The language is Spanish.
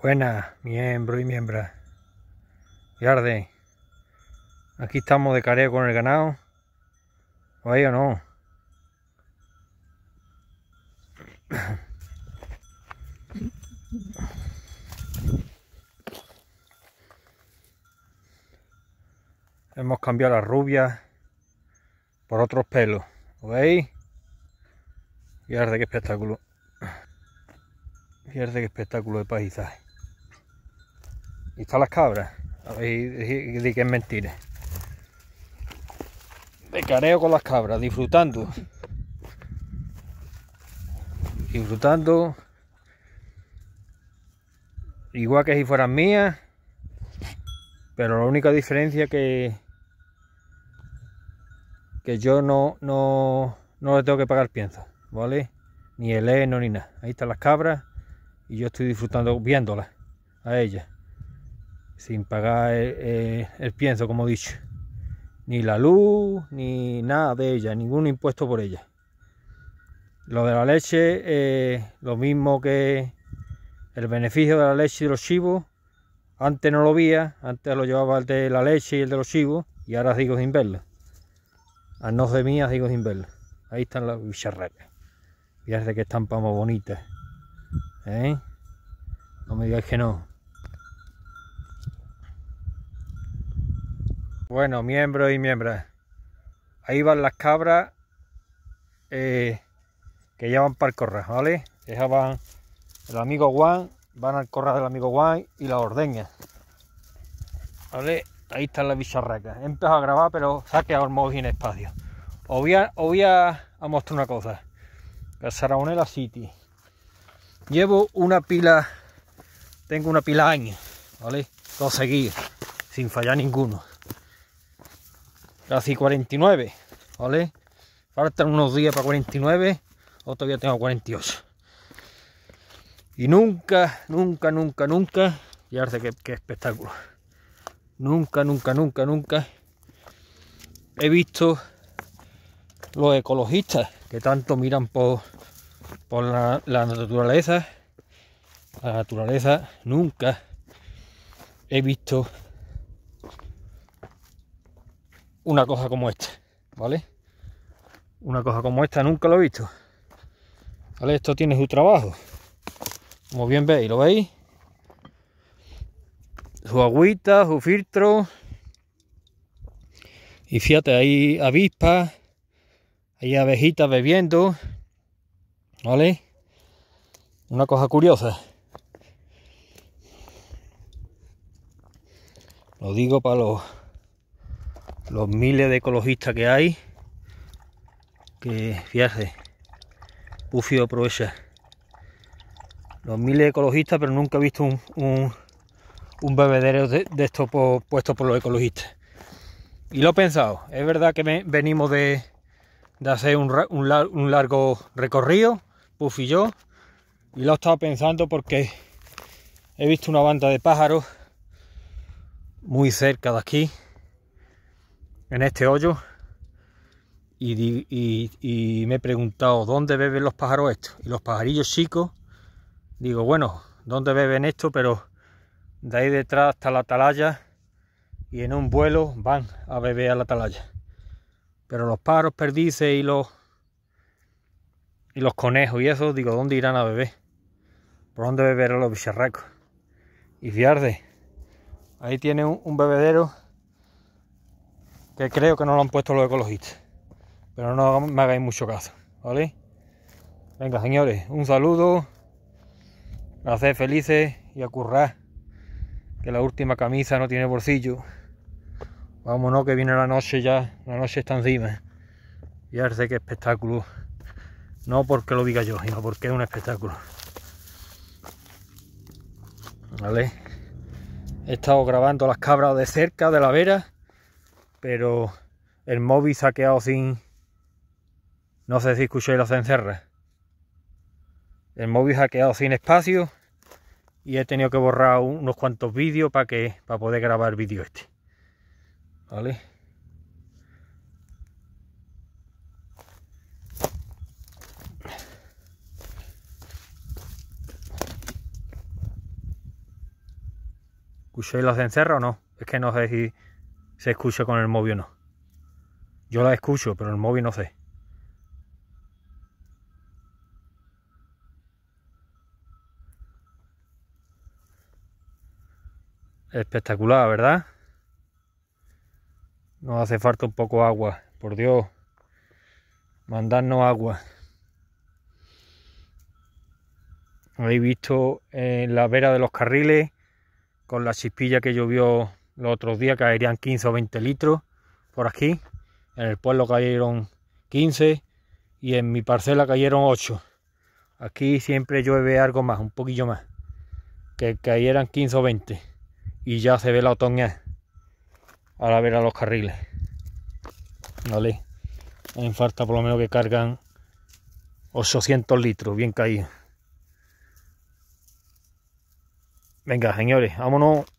Buenas, miembro y miembra. Yarde. Aquí estamos de careo con el ganado. ¿O o no? Hemos cambiado la rubia por otros pelos. ¿Lo veis? Yarde, qué espectáculo. Fíjate qué espectáculo de paisaje. Y están las cabras. A ver dije que es mentira. careo con las cabras, disfrutando. Disfrutando. Igual que si fueran mías. Pero la única diferencia que que yo no, no, no le tengo que pagar pienso, ¿vale? Ni el heno ni nada. Ahí están las cabras y yo estoy disfrutando viéndolas a ellas sin pagar eh, eh, el pienso, como he dicho. Ni la luz, ni nada de ella, ningún impuesto por ella. Lo de la leche, eh, lo mismo que el beneficio de la leche y de los chivos. Antes no lo había, antes lo llevaba el de la leche y el de los chivos, y ahora digo sin verla. A no de mías digo sin verla. Ahí están las bicharracas. Fíjate que qué estampa más bonita. No me digáis que no. Bueno, miembros y miembros, ahí van las cabras eh, que ya van para el corral, ¿vale? Esas van el amigo Juan, van al corral del amigo Juan y la ordeña. ¿Vale? Ahí están las bicharracas. He empezado a grabar, pero saque a móvil en espacio. Os voy, a, a, mostrar una cosa. La City. Llevo una pila, tengo una pila año, ¿vale? Todo seguir sin fallar ninguno casi 49, ¿vale? Faltan unos días para 49, o todavía tengo 48. Y nunca, nunca, nunca, nunca, ya sé qué, espectáculo. Nunca, nunca, nunca, nunca he visto los ecologistas que tanto miran por, por la, la, naturaleza. La naturaleza nunca he visto una cosa como esta, ¿vale? Una cosa como esta nunca lo he visto. ¿Vale? Esto tiene su trabajo. Como bien veis, ¿lo veis? Su agüita, su filtro. Y fíjate, hay avispas, hay abejitas bebiendo. ¿Vale? Una cosa curiosa. Lo digo para los los miles de ecologistas que hay, que viaje, yo aprovecha. Los miles de ecologistas, pero nunca he visto un, un, bebedero de, estos puestos por los ecologistas. Y lo he pensado, es verdad que venimos de, de hacer un, largo recorrido, Puff y yo, y lo he estado pensando porque he visto una banda de pájaros muy cerca de aquí, en este hoyo y, me he preguntado dónde beben los pájaros estos. Y los pajarillos chicos, digo, bueno, ¿dónde beben esto? Pero de ahí detrás está la atalaya y en un vuelo van a beber a la atalaya. Pero los pájaros perdices y los, y los conejos y eso, digo, ¿dónde irán a beber? ¿Por dónde beberán los bicharracos? Y fiarde, ahí tiene un bebedero que creo que no lo han puesto los ecologistas. Pero no me hagáis mucho caso, ¿vale? Venga, señores, un saludo. A felices y a currar. Que la última camisa no tiene bolsillo. Vámonos, que viene la noche ya. La noche está encima. Y sé qué espectáculo. No porque lo diga yo, sino porque es un espectáculo. ¿Vale? He estado grabando las cabras de cerca de la vera pero el móvil se ha quedado sin... No sé si escuché los encerras. El móvil se ha quedado sin espacio y he tenido que borrar unos cuantos vídeos para que para poder grabar el vídeo este. ¿Vale? ¿Escucháis los de o no? Es que no sé si se escucha con el móvil o no. Yo la escucho, pero el móvil no sé. Espectacular, ¿verdad? Nos hace falta un poco agua, por Dios. Mandarnos agua. Habéis visto en la vera de los carriles, con la chispilla que llovió los otros días caerían 15 o 20 litros por aquí. En el pueblo cayeron 15 y en mi parcela cayeron 8. Aquí siempre llueve algo más, un poquillo más. Que cayeran 15 o 20 y ya se ve la otoña. Ahora ver a los carriles. Vale. En falta por lo menos que cargan 800 litros, bien caído. Venga, señores, vámonos